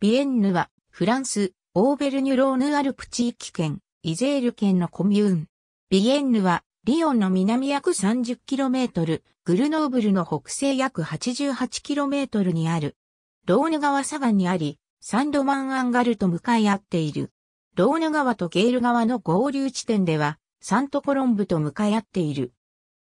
ビエンヌは、フランス、オーベルニュローヌアルプ地域圏、イゼール県のコミューン。ビエンヌは、リヨンの南約 30km、グルノーブルの北西約 88km にある。ローヌ川左岸にあり、サンドマンアンガルと向かい合っている。ローヌ川とゲール川の合流地点では、サントコロンブと向かい合っている。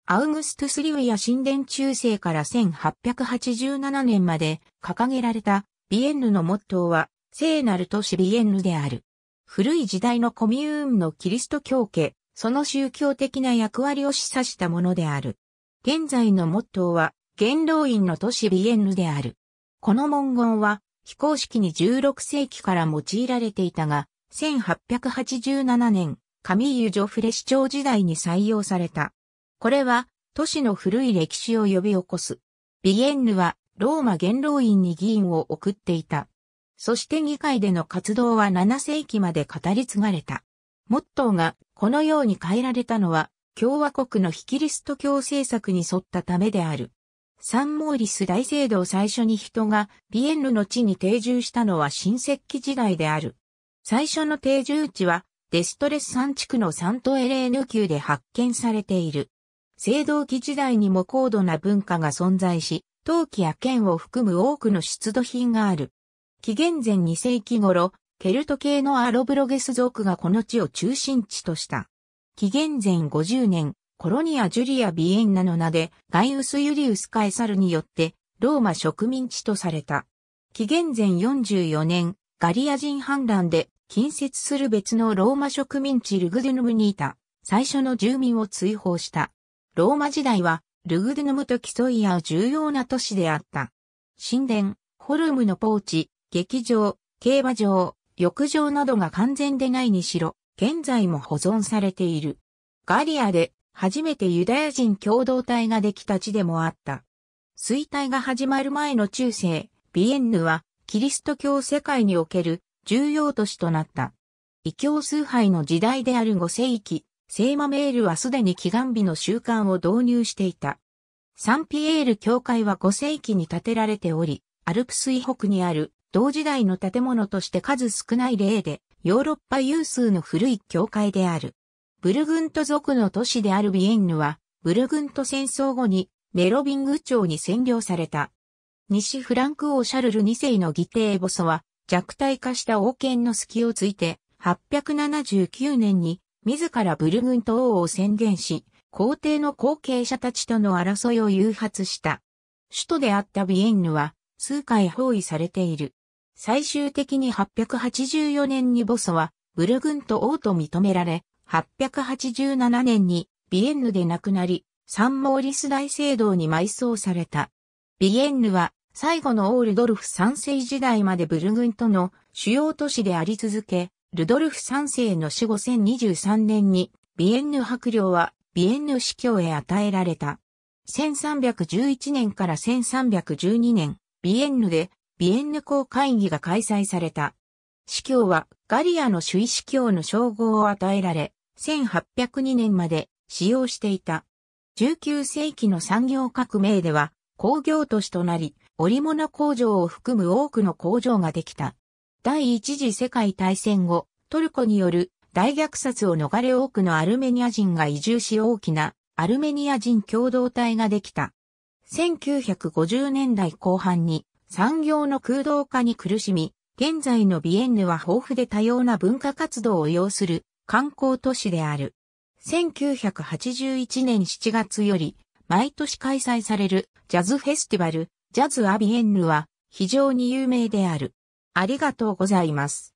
アウグストゥスリウや神殿中世から1887年まで掲げられたビエンヌのモットーは、聖なる都市ビエンヌである。古い時代のコミューンのキリスト教家、その宗教的な役割を示唆したものである。現在のモットーは、元老院の都市ビエンヌである。この文言は、非公式に16世紀から用いられていたが、1887年、カミーユ・ジョフレ市長時代に採用された。これは、都市の古い歴史を呼び起こす。ビエンヌは、ローマ元老院に議員を送っていた。そして議会での活動は7世紀まで語り継がれた。モットーがこのように変えられたのは、共和国のヒキリスト教政策に沿ったためである。サンモーリス大聖堂最初に人がビエンヌの地に定住したのは新石器時代である。最初の定住地はデストレス山地区のサントエレーヌ宮で発見されている。聖堂期時代にも高度な文化が存在し、陶器や剣を含む多くの出土品がある。紀元前2世紀頃、ケルト系のアロブロゲス族がこの地を中心地とした。紀元前50年、コロニア・ジュリア・ビエンナの名で、ガイウス・ユリウス・カエサルによって、ローマ植民地とされた。紀元前44年、ガリア人反乱で、近接する別のローマ植民地ルグドゥヌムにいた、最初の住民を追放した。ローマ時代は、ルグドゥヌムと競い合う重要な都市であった。神殿、ホルムのポーチ、劇場、競馬場、浴場などが完全でないにしろ、現在も保存されている。ガリアで初めてユダヤ人共同体ができた地でもあった。衰退が始まる前の中世、ビエンヌはキリスト教世界における重要都市となった。異教崇拝の時代である5世紀、セイマメールはすでに祈願日の習慣を導入していた。サンピエール教会は5世紀に建てられており、アルプス以北にある同時代の建物として数少ない例で、ヨーロッパ有数の古い教会である。ブルグント族の都市であるビエンヌは、ブルグント戦争後にメロビング町に占領された。西フランク王シャルル2世の義弟ボソは弱体化した王権の隙をついて879年に自らブルグント王を宣言し、皇帝の後継者たちとの争いを誘発した。首都であったビエンヌは数回包囲されている。最終的に884年にボソはブルグント王と認められ、887年にビエンヌで亡くなり、サンモーリス大聖堂に埋葬された。ビエンヌは最後のオールドルフ三世時代までブルグントの主要都市であり続け、ルドルフ3世の死後1023年に、ビエンヌ白領は、ビエンヌ司教へ与えられた。1311年から1312年、ビエンヌで、ビエンヌ公会議が開催された。司教は、ガリアの主位司教の称号を与えられ、1802年まで使用していた。19世紀の産業革命では工業都市となり、織物工場を含む多くの工場ができた。第一次世界大戦後、トルコによる大虐殺を逃れ多くのアルメニア人が移住し大きなアルメニア人共同体ができた。1950年代後半に産業の空洞化に苦しみ、現在のビエンヌは豊富で多様な文化活動を要する観光都市である。1981年7月より毎年開催されるジャズフェスティバル、ジャズ・アビエンヌは非常に有名である。ありがとうございます。